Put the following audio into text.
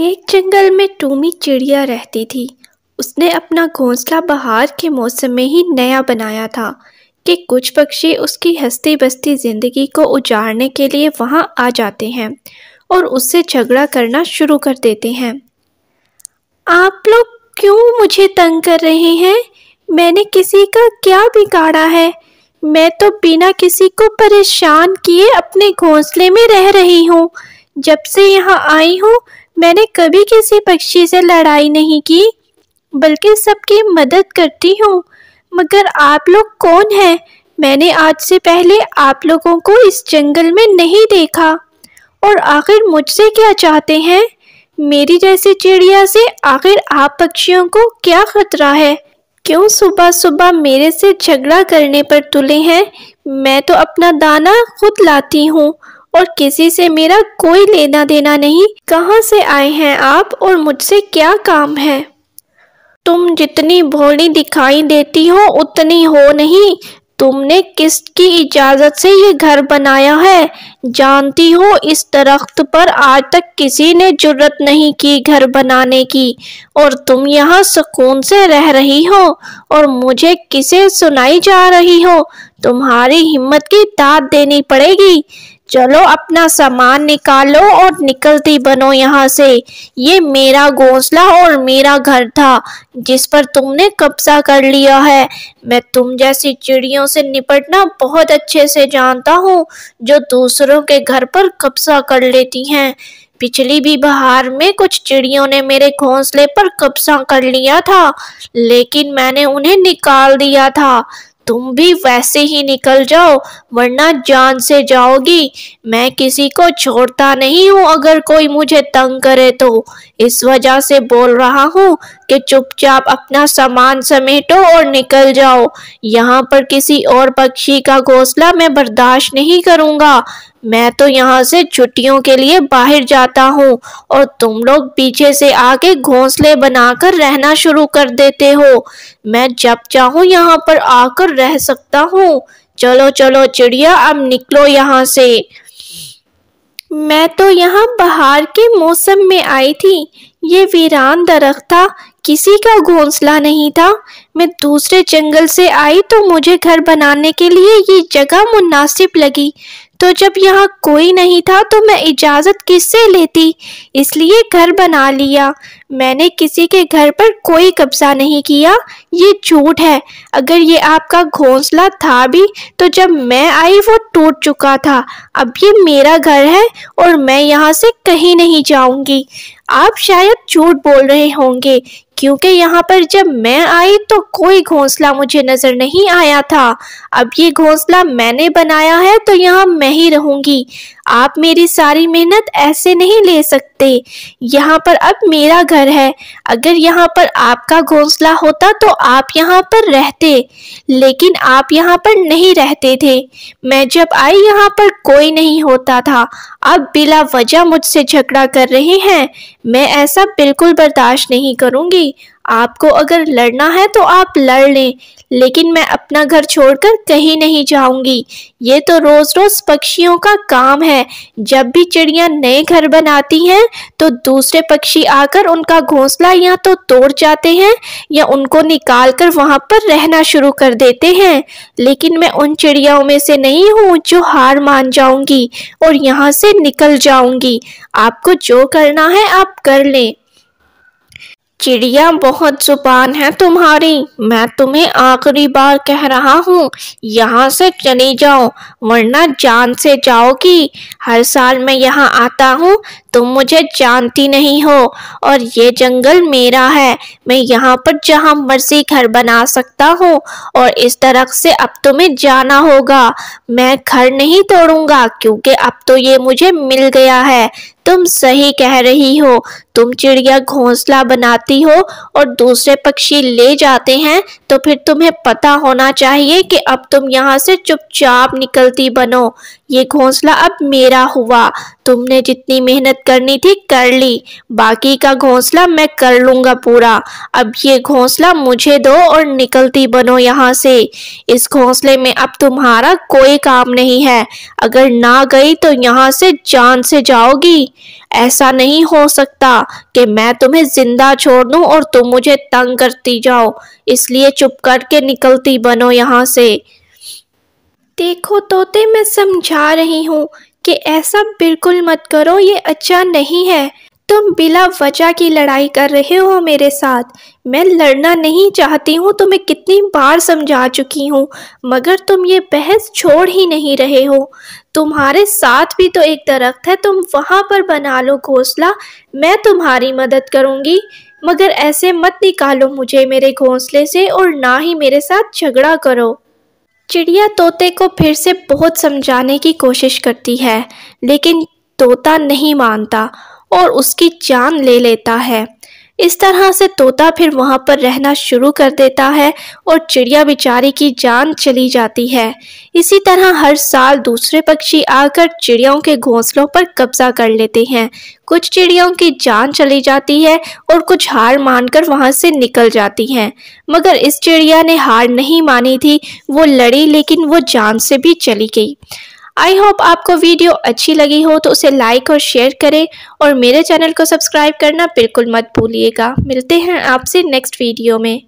एक जंगल में टूमी चिड़िया रहती थी उसने अपना घोंसला बहार के मौसम में ही नया बनाया था कि कुछ पक्षी उसकी हंसती बस्ती ज़िंदगी को उजाड़ने के लिए वहां आ जाते हैं और उससे झगड़ा करना शुरू कर देते हैं आप लोग क्यों मुझे तंग कर रहे हैं मैंने किसी का क्या बिगाड़ा है मैं तो बिना किसी को परेशान किए अपने घोंसले में रह रही हूँ जब से यहाँ आई हूँ मैंने कभी किसी पक्षी से लड़ाई नहीं की बल्कि सबकी मदद करती हूँ मगर आप लोग कौन हैं मैंने आज से पहले आप लोगों को इस जंगल में नहीं देखा और आखिर मुझसे क्या चाहते हैं मेरी जैसी चिड़िया से आखिर आप पक्षियों को क्या खतरा है क्यों सुबह सुबह मेरे से झगड़ा करने पर तुले हैं मैं तो अपना दाना खुद लाती हूँ और किसी से मेरा कोई लेना देना नहीं कहाँ से आए हैं आप और मुझसे क्या काम है तुम जितनी भोली दिखाई देती हो उतनी हो नहीं तुमने किसकी इजाज़त से ये घर बनाया है जानती हो इस दरख्त पर आज तक किसी ने जुर्रत नहीं की घर बनाने की और तुम यहाँ सुकून से रह रही हो और मुझे किसे सुनाई जा रही हो तुम्हारी हिम्मत की दाद देनी पड़ेगी चलो अपना सामान निकालो और निकलती बनो यहाँ से ये मेरा घोंसला और मेरा घर था जिस पर तुमने कब्जा कर लिया है मैं तुम जैसी चिड़ियों से निपटना बहुत अच्छे से जानता हूँ जो दूसरों के घर पर कब्जा कर लेती हैं पिछली भी बहार में कुछ चिड़ियों ने मेरे घोंसले पर कब्जा कर लिया था लेकिन मैंने उन्हें निकाल दिया था तुम भी वैसे ही निकल जाओ वरना जान से जाओगी मैं किसी को छोड़ता नहीं हूँ अगर कोई मुझे तंग करे तो इस वजह से बोल रहा हूँ कि चुपचाप अपना सामान समेटो और निकल जाओ यहाँ पर किसी और पक्षी का घोंसला मैं बर्दाश्त नहीं करूँगा मैं तो यहाँ से छुट्टियों के लिए बाहर जाता हूँ और तुम लोग पीछे से आके घोंसले बनाकर रहना शुरू कर देते हो मैं जब चाहूँ यहाँ पर आकर रह सकता हूँ चलो चलो चिड़िया अब निकलो यहाँ से मैं तो यहाँ बाहर के मौसम में आई थी ये वीरान दरख्त था किसी का घोंसला नहीं था मैं दूसरे जंगल से आई तो मुझे घर बनाने के लिए ये जगह मुनासिब लगी तो जब यहाँ कोई नहीं था तो मैं इजाज़त किससे लेती इसलिए घर बना लिया मैंने किसी के घर पर कोई कब्ज़ा नहीं किया ये झूठ है अगर ये आपका घोंसला था भी तो जब मैं आई वो टूट चुका था अब ये मेरा घर है और मैं यहाँ से कहीं नहीं जाऊँगी आप शायद झूठ बोल रहे होंगे क्योंकि यहाँ पर जब मैं आई तो कोई घोंसला मुझे नज़र नहीं आया था अब ये घोंसला मैंने बनाया है तो यहाँ मैं ही रहूंगी आप मेरी सारी मेहनत ऐसे नहीं ले सकते यहाँ पर अब मेरा घर है अगर यहाँ पर आपका घोंसला होता तो आप यहाँ पर रहते लेकिन आप यहाँ पर नहीं रहते थे मैं जब आई यहाँ पर कोई नहीं होता था अब बिला वजह मुझसे झगड़ा कर रहे हैं मैं ऐसा बिल्कुल बर्दाश्त नहीं करूँगी आपको अगर लड़ना है तो आप लड़ लें लेकिन मैं अपना घर छोड़कर कहीं नहीं जाऊंगी ये तो रोज़ रोज़ पक्षियों का काम है जब भी चिड़िया नए घर बनाती हैं तो दूसरे पक्षी आकर उनका घोंसला या तो तोड़ जाते हैं या उनको निकाल कर वहाँ पर रहना शुरू कर देते हैं लेकिन मैं उन चिड़ियाओं में से नहीं हूँ जो हार मान जाऊंगी और यहाँ से निकल जाऊंगी आपको जो करना है आप कर लें चिड़िया बहुत जुबान है तुम्हारी मैं तुम्हें आखिरी बार कह रहा हूँ यहाँ से चली जाओ वरना जान से जाओगी हर साल मैं यहाँ आता हूँ तुम मुझे जानती नहीं हो और ये जंगल मेरा है मैं यहाँ पर जहाँ मर्जी घर बना सकता हूँ और इस तरह से अब तुम्हें जाना होगा मैं घर नहीं तोड़ूंगा क्योंकि अब तो ये मुझे मिल गया है तुम सही कह रही हो तुम चिड़िया घोंसला बनाती हो और दूसरे पक्षी ले जाते हैं तो फिर तुम्हें पता होना चाहिए कि अब तुम यहाँ से चुपचाप निकलती बनो ये घोंसला अब मेरा हुआ तुमने जितनी मेहनत करनी थी कर ली बाकी का घोंसला मैं कर लूंगा पूरा अब ये घोंसला मुझे दो और निकलती बनो यहाँ से इस घोंसले में अब तुम्हारा कोई काम नहीं है अगर ना गई तो यहाँ से जान से जाओगी ऐसा नहीं हो सकता कि मैं तुम्हें जिंदा छोड़ दूं और तुम मुझे तंग करती जाओ इसलिए चुप करके निकलती बनो यहाँ से देखो तोते मैं समझा रही हूँ कि ऐसा बिल्कुल मत करो ये अच्छा नहीं है तुम बिला वजह की लड़ाई कर रहे हो मेरे साथ मैं लड़ना नहीं चाहती हूँ तुम्हें कितनी बार समझा चुकी हूँ मगर तुम ये बहस छोड़ ही नहीं रहे हो तुम्हारे साथ भी तो एक दरख्त है तुम वहाँ पर बना लो घोंसला मैं तुम्हारी मदद करूँगी मगर ऐसे मत निकालो मुझे मेरे घोंसले से और ना ही मेरे साथ झगड़ा करो चिड़िया तोते को फिर से बहुत समझाने की कोशिश करती है लेकिन तोता नहीं मानता और उसकी जान ले लेता है इस तरह से तोता फिर वहाँ पर रहना शुरू कर देता है और चिड़िया बेचारी की जान चली जाती है इसी तरह हर साल दूसरे पक्षी आकर चिड़ियों के घोंसलों पर कब्जा कर लेते हैं कुछ चिड़ियों की जान चली जाती है और कुछ हार मानकर वहाँ से निकल जाती हैं मगर इस चिड़िया ने हार नहीं मानी थी वो लड़ी लेकिन वो जान से भी चली गई आई होप आपको वीडियो अच्छी लगी हो तो उसे लाइक और शेयर करें और मेरे चैनल को सब्सक्राइब करना बिल्कुल मत भूलिएगा मिलते हैं आपसे नेक्स्ट वीडियो में